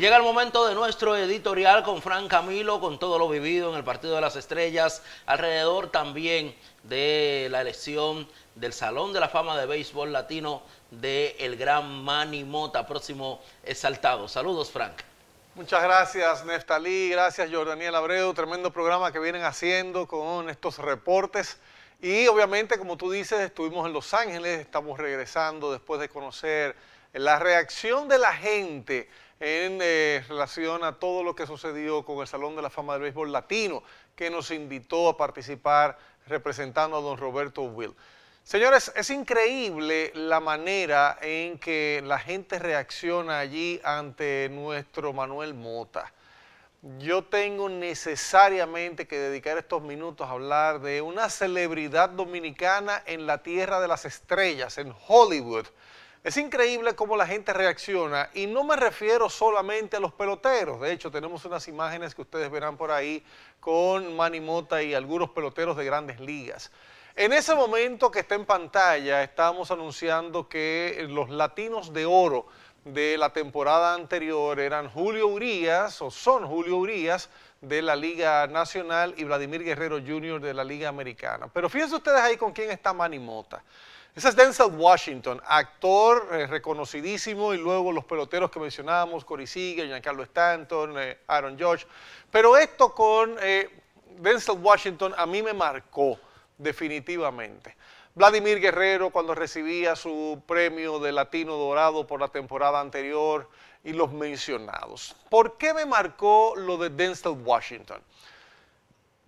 llega el momento de nuestro editorial con Fran Camilo, con todo lo vivido en el Partido de las Estrellas, alrededor también de la elección del Salón de la Fama de Béisbol Latino de el gran Manny Mota, próximo exaltado. Saludos, Frank. Muchas gracias, Neftalí, gracias, Jordaniel Abreu, tremendo programa que vienen haciendo con estos reportes. Y obviamente, como tú dices, estuvimos en Los Ángeles, estamos regresando después de conocer la reacción de la gente en eh, relación a todo lo que sucedió con el Salón de la Fama del Béisbol Latino, que nos invitó a participar representando a don Roberto Will. Señores, es increíble la manera en que la gente reacciona allí ante nuestro Manuel Mota. Yo tengo necesariamente que dedicar estos minutos a hablar de una celebridad dominicana en la tierra de las estrellas, en Hollywood. Es increíble cómo la gente reacciona y no me refiero solamente a los peloteros. De hecho, tenemos unas imágenes que ustedes verán por ahí con Manny Mota y algunos peloteros de grandes ligas. En ese momento que está en pantalla, estamos anunciando que los latinos de oro de la temporada anterior eran Julio Urías, o son Julio Urías, de la Liga Nacional y Vladimir Guerrero Jr. de la Liga Americana. Pero fíjense ustedes ahí con quién está Manny Mota. Ese es Denzel Washington, actor eh, reconocidísimo, y luego los peloteros que mencionamos, Cory Seager, Giancarlo Stanton, eh, Aaron George. Pero esto con eh, Denzel Washington a mí me marcó definitivamente. Vladimir Guerrero cuando recibía su premio de Latino Dorado por la temporada anterior y los mencionados. ¿Por qué me marcó lo de Denzel Washington?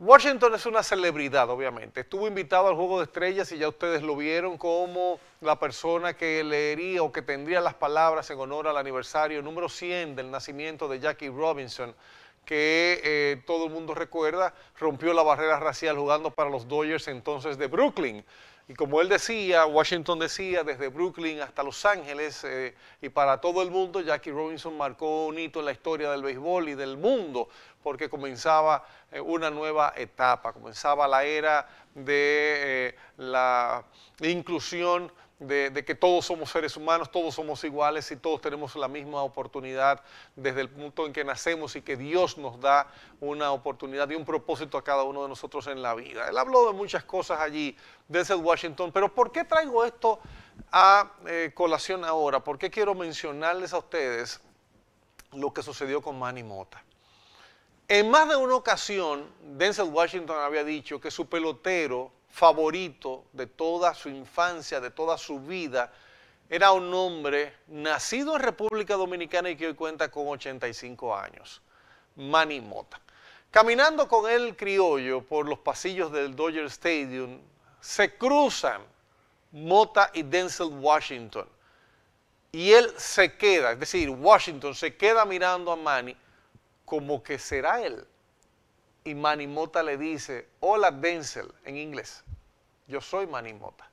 Washington es una celebridad, obviamente. Estuvo invitado al Juego de Estrellas y ya ustedes lo vieron como la persona que leería o que tendría las palabras en honor al aniversario número 100 del nacimiento de Jackie Robinson, que eh, todo el mundo recuerda, rompió la barrera racial jugando para los Dodgers entonces de Brooklyn. Y como él decía, Washington decía, desde Brooklyn hasta Los Ángeles eh, y para todo el mundo, Jackie Robinson marcó un hito en la historia del béisbol y del mundo, porque comenzaba eh, una nueva etapa, comenzaba la era de eh, la inclusión de, que todos somos seres humanos, todos somos iguales y todos tenemos la misma oportunidad desde el punto en que nacemos y que Dios nos da una oportunidad y un propósito a cada uno de nosotros en la vida. Él habló de muchas cosas allí, Denzel Washington, pero ¿por qué traigo esto a eh, colación ahora? ¿Por qué quiero mencionarles a ustedes lo que sucedió con Manny Mota? En más de una ocasión, Denzel Washington había dicho que su pelotero favorito de toda su infancia, de toda su vida, era un hombre nacido en República Dominicana y que hoy cuenta con 85 años, Manny Mota. Caminando con el criollo por los pasillos del Dodger Stadium, se cruzan Mota y Denzel Washington. Y él se queda, es decir, Washington se queda mirando a Manny como que será él y Manimota le dice, hola Denzel, en inglés, yo soy Manimota.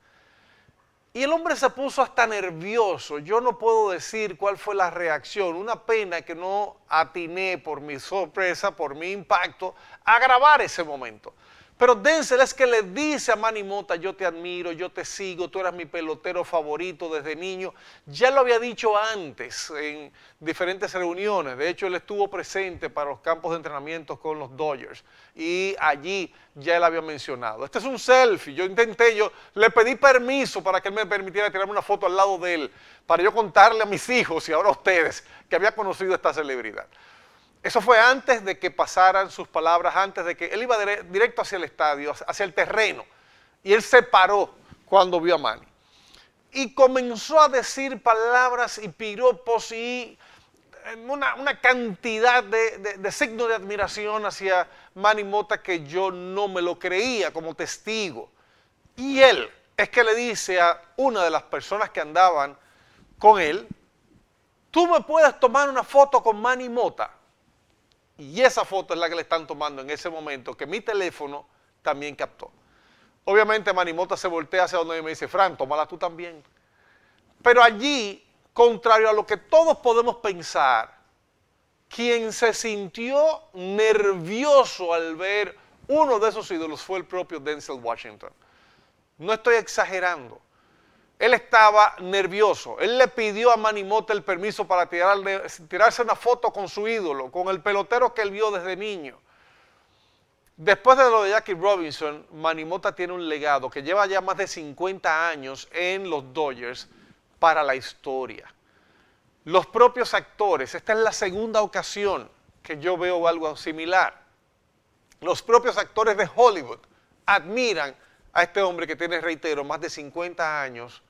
Y el hombre se puso hasta nervioso, yo no puedo decir cuál fue la reacción, una pena que no atiné por mi sorpresa, por mi impacto, a grabar ese momento. Pero Denzel es que le dice a Manny Mota, yo te admiro, yo te sigo, tú eras mi pelotero favorito desde niño. Ya lo había dicho antes en diferentes reuniones. De hecho, él estuvo presente para los campos de entrenamiento con los Dodgers. Y allí ya él había mencionado. Este es un selfie. Yo intenté, yo le pedí permiso para que él me permitiera tirarme una foto al lado de él, para yo contarle a mis hijos y ahora a ustedes que había conocido a esta celebridad. Eso fue antes de que pasaran sus palabras, antes de que él iba directo hacia el estadio, hacia el terreno. Y él se paró cuando vio a Manny. Y comenzó a decir palabras y piropos y eh, una, cantidad de, de signos de admiración hacia Manny Mota que yo no me lo creía como testigo. Y él es que le dice a una de las personas que andaban con él, tú me puedes tomar una foto con Manny Mota. Y esa foto es la que le están tomando en ese momento que mi teléfono también captó. Obviamente Manimota se voltea hacia donde me dice, Fran, tómala tú también. Pero allí, contrario a lo que todos podemos pensar, quien se sintió nervioso al ver uno de esos ídolos fue el propio Denzel Washington. No estoy exagerando. Él estaba nervioso. Él le pidió a Manimota el permiso para tirarse una foto con su ídolo, con el pelotero que él vio desde niño. Después de lo de Jackie Robinson, Manimota tiene un legado que lleva ya más de 50 años en los Dodgers para la historia. Los propios actores, esta es la segunda ocasión que yo veo algo similar. Los propios actores de Hollywood admiran a este hombre que tiene, reitero, más de 50 años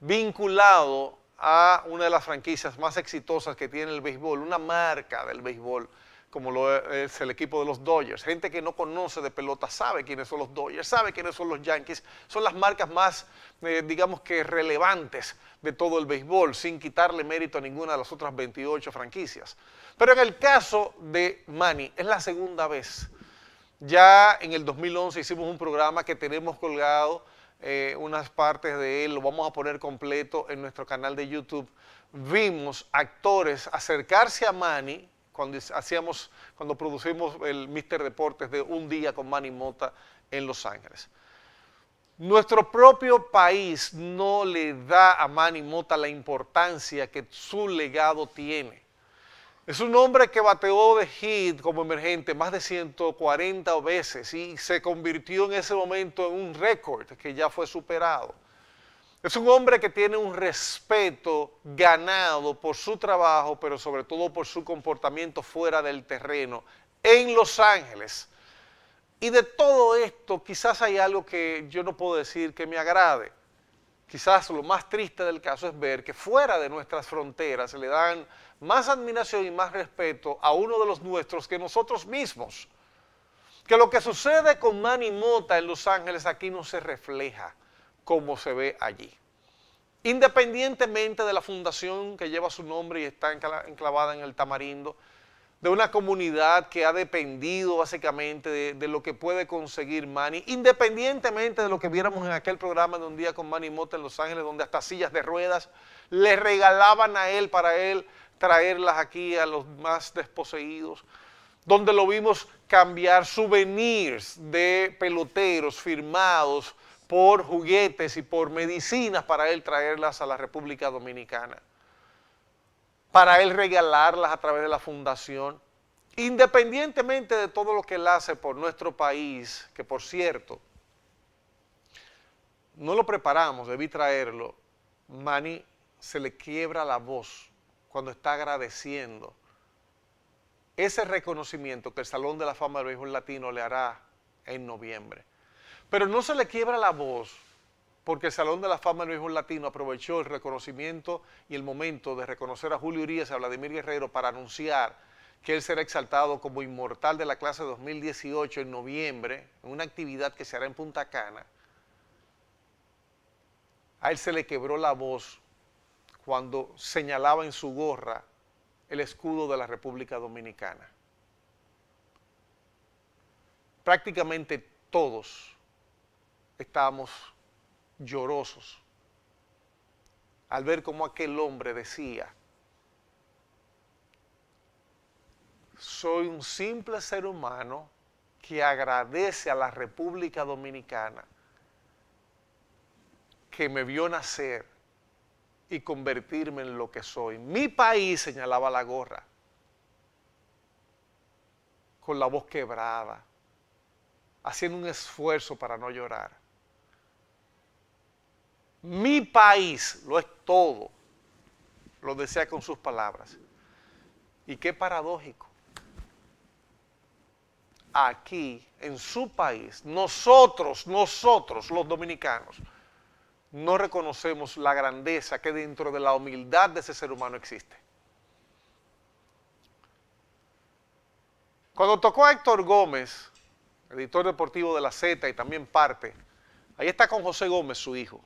vinculado a una de las franquicias más exitosas que tiene el béisbol, una marca del béisbol, como lo es el equipo de los Dodgers. Gente que no conoce de pelota sabe quiénes son los Dodgers, sabe quiénes son los Yankees. Son las marcas más, eh, digamos que, relevantes de todo el béisbol, sin quitarle mérito a ninguna de las otras 28 franquicias. Pero en el caso de Manny, es la segunda vez. Ya en el 2011 hicimos un programa que tenemos colgado eh, unas partes de él, lo vamos a poner completo en nuestro canal de YouTube. Vimos actores acercarse a Manny cuando hacíamos, cuando producimos el Mister Deportes de un día con Manny Mota en Los Ángeles. Nuestro propio país no le da a Manny Mota la importancia que su legado tiene. Es un hombre que bateó de hit como emergente más de 140 veces y se convirtió en ese momento en un récord que ya fue superado. Es un hombre que tiene un respeto ganado por su trabajo, pero sobre todo por su comportamiento fuera del terreno, en Los Ángeles. Y de todo esto quizás hay algo que yo no puedo decir que me agrade. Quizás lo más triste del caso es ver que fuera de nuestras fronteras se le dan más admiración y más respeto a uno de los nuestros que nosotros mismos. Que lo que sucede con Manny Mota en Los Ángeles aquí no se refleja como se ve allí. Independientemente de la fundación que lleva su nombre y está enclavada en el Tamarindo, de una comunidad que ha dependido básicamente de, lo que puede conseguir Manny, independientemente de lo que viéramos en aquel programa de un día con Manny Mota en Los Ángeles, donde hasta sillas de ruedas le regalaban a él para él traerlas aquí a los más desposeídos, donde lo vimos cambiar souvenirs de peloteros firmados por juguetes y por medicinas para él traerlas a la República Dominicana, para él regalarlas a través de la fundación, independientemente de todo lo que él hace por nuestro país, que por cierto, no lo preparamos, debí traerlo, Mani se le quiebra la voz cuando está agradeciendo. Ese reconocimiento que el Salón de la Fama del Béisbol Latino le hará en noviembre. Pero no se le quiebra la voz, porque el Salón de la Fama del Béisbol Latino aprovechó el reconocimiento y el momento de reconocer a Julio Urias a Vladimir Guerrero para anunciar que él será exaltado como inmortal de la clase 2018 en noviembre, en una actividad que se hará en Punta Cana. A él se le quebró la voz cuando señalaba en su gorra el escudo de la República Dominicana. Prácticamente todos estábamos llorosos al ver cómo aquel hombre decía, soy un simple ser humano que agradece a la República Dominicana que me vio nacer y convertirme en lo que soy. Mi país señalaba la gorra, con la voz quebrada, haciendo un esfuerzo para no llorar. Mi país lo es todo, lo decía con sus palabras. Y qué paradójico. Aquí, en su país, nosotros, nosotros, los dominicanos, no reconocemos la grandeza que dentro de la humildad de ese ser humano existe. Cuando tocó a Héctor Gómez, editor deportivo de la Z y también parte, ahí está con José Gómez, su hijo,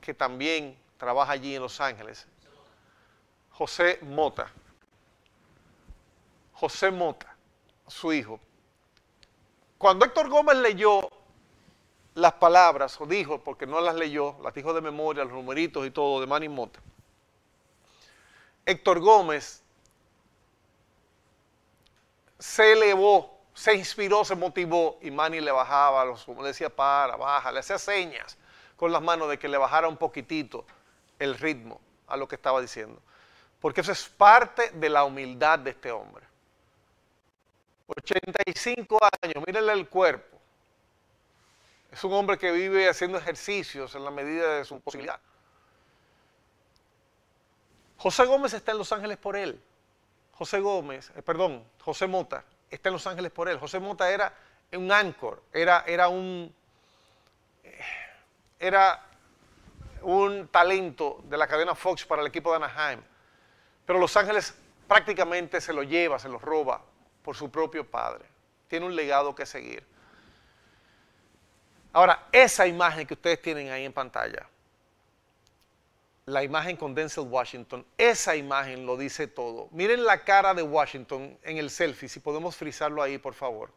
que también trabaja allí en Los Ángeles. José Mota. José Mota, su hijo. Cuando Héctor Gómez leyó las palabras, o dijo, porque no las leyó, las dijo de memoria, los numeritos y todo, de Manny Mota. Héctor Gómez se elevó, se inspiró, se motivó, y Manny le bajaba, le decía para, baja, le hacía señas con las manos de que le bajara un poquitito el ritmo a lo que estaba diciendo. Porque eso es parte de la humildad de este hombre. 85 años, mírenle el cuerpo es un hombre que vive haciendo ejercicios en la medida de su posibilidad. José Gómez está en Los Ángeles por él. José Gómez, eh, perdón, José Mota está en Los Ángeles por él. José Mota era un anchor, era, era un... Eh, era un talento de la cadena Fox para el equipo de Anaheim. Pero Los Ángeles prácticamente se lo lleva, se lo roba por su propio padre. Tiene un legado que seguir. Ahora, esa imagen que ustedes tienen ahí en pantalla, la imagen con Denzel Washington, esa imagen lo dice todo. Miren la cara de Washington en el selfie, si podemos frisarlo ahí, por favor.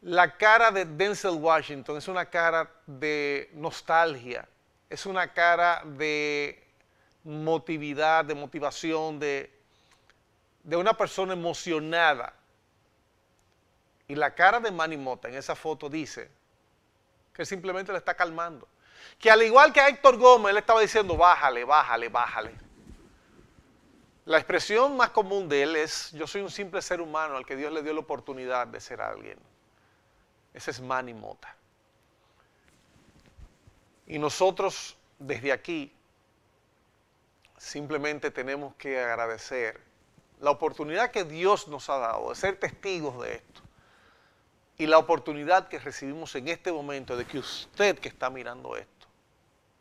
La cara de Denzel Washington es una cara de nostalgia, es una cara de motividad, de motivación, de, de una persona emocionada. Y la cara de Manny Mota en esa foto dice, que simplemente le está calmando. Que al igual que a Héctor Gómez, él estaba diciendo, bájale, bájale, bájale. La expresión más común de él es, yo soy un simple ser humano al que Dios le dio la oportunidad de ser alguien. Ese es Manny Mota. Y nosotros desde aquí simplemente tenemos que agradecer la oportunidad que Dios nos ha dado de ser testigos de esto y la oportunidad que recibimos en este momento de que usted que está mirando esto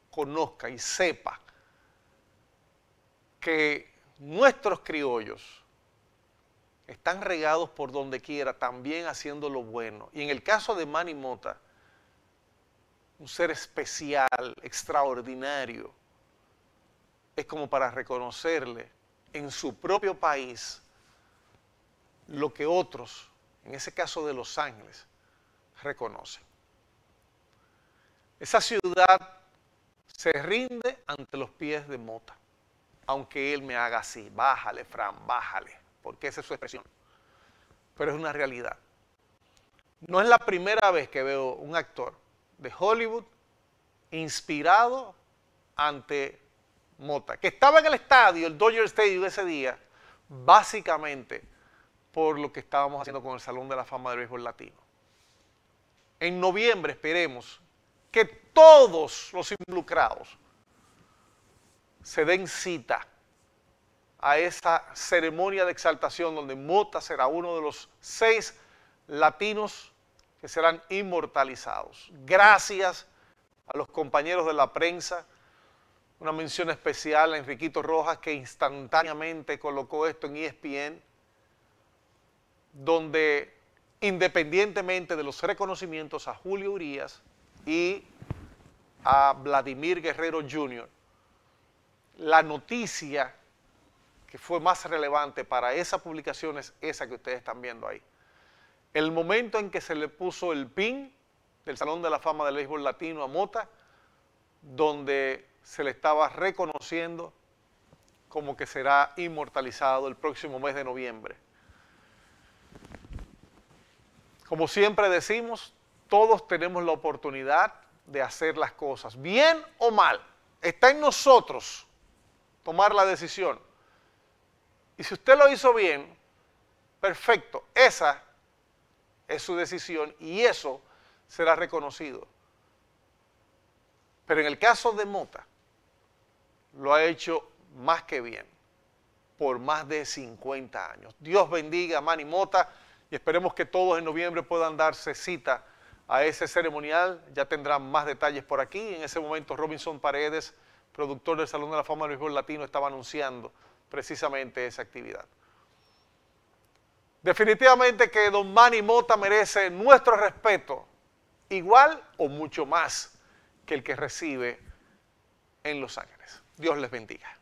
conozca y sepa que nuestros criollos están regados por donde quiera, también haciendo lo bueno. Y en el caso de Manny Mota, un ser especial, extraordinario, es como para reconocerle en su propio país lo que otros en ese caso de Los Ángeles, reconoce. Esa ciudad se rinde ante los pies de Mota, aunque él me haga así, bájale, Fran, bájale, porque esa es su expresión. Pero es una realidad. No es la primera vez que veo un actor de Hollywood inspirado ante Mota, que estaba en el estadio, el Dodger Stadium ese día, básicamente por lo que estábamos haciendo con el Salón de la Fama del Béisbol Latino. En noviembre esperemos que todos los involucrados se den cita a esa ceremonia de exaltación donde Mota será uno de los seis latinos que serán inmortalizados. Gracias a los compañeros de la prensa, una mención especial a Enriquito Rojas que instantáneamente colocó esto en ESPN donde independientemente de los reconocimientos a Julio Urías y a Vladimir Guerrero Jr., la noticia que fue más relevante para esa publicación es esa que ustedes están viendo ahí. El momento en que se le puso el pin del Salón de la Fama del Béisbol Latino a Mota, donde se le estaba reconociendo como que será inmortalizado el próximo mes de noviembre. Como siempre decimos, todos tenemos la oportunidad de hacer las cosas, bien o mal. Está en nosotros tomar la decisión. Y si usted lo hizo bien, perfecto, esa es su decisión y eso será reconocido. Pero en el caso de Mota, lo ha hecho más que bien, por más de 50 años. Dios bendiga a Manny Mota y esperemos que todos en noviembre puedan darse cita a ese ceremonial. Ya tendrán más detalles por aquí. En ese momento Robinson Paredes, productor del Salón de la Fama del Béisbol Latino, estaba anunciando precisamente esa actividad. Definitivamente que Don Manny Mota merece nuestro respeto, igual o mucho más que el que recibe en Los Ángeles. Dios les bendiga.